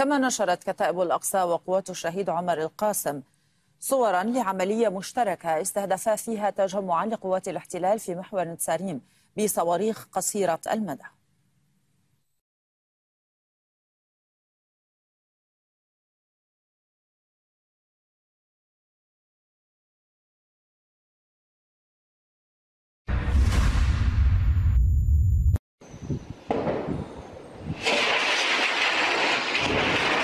كما نشرت كتائب الأقصى وقوات الشهيد عمر القاسم صورا لعملية مشتركة استهدفا فيها تجمعا لقوات الاحتلال في محور نتساريم بصواريخ قصيرة المدى